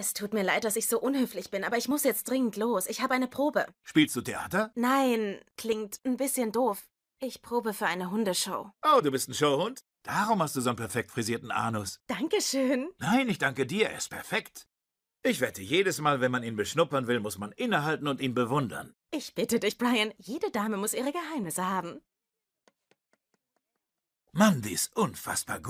Es tut mir leid, dass ich so unhöflich bin, aber ich muss jetzt dringend los. Ich habe eine Probe. Spielst du Theater? Nein, klingt ein bisschen doof. Ich probe für eine Hundeshow. Oh, du bist ein Showhund? Darum hast du so einen perfekt frisierten Anus. Dankeschön. Nein, ich danke dir, er ist perfekt. Ich wette, jedes Mal, wenn man ihn beschnuppern will, muss man innehalten und ihn bewundern. Ich bitte dich, Brian, jede Dame muss ihre Geheimnisse haben. Mann, die ist unfassbar gut.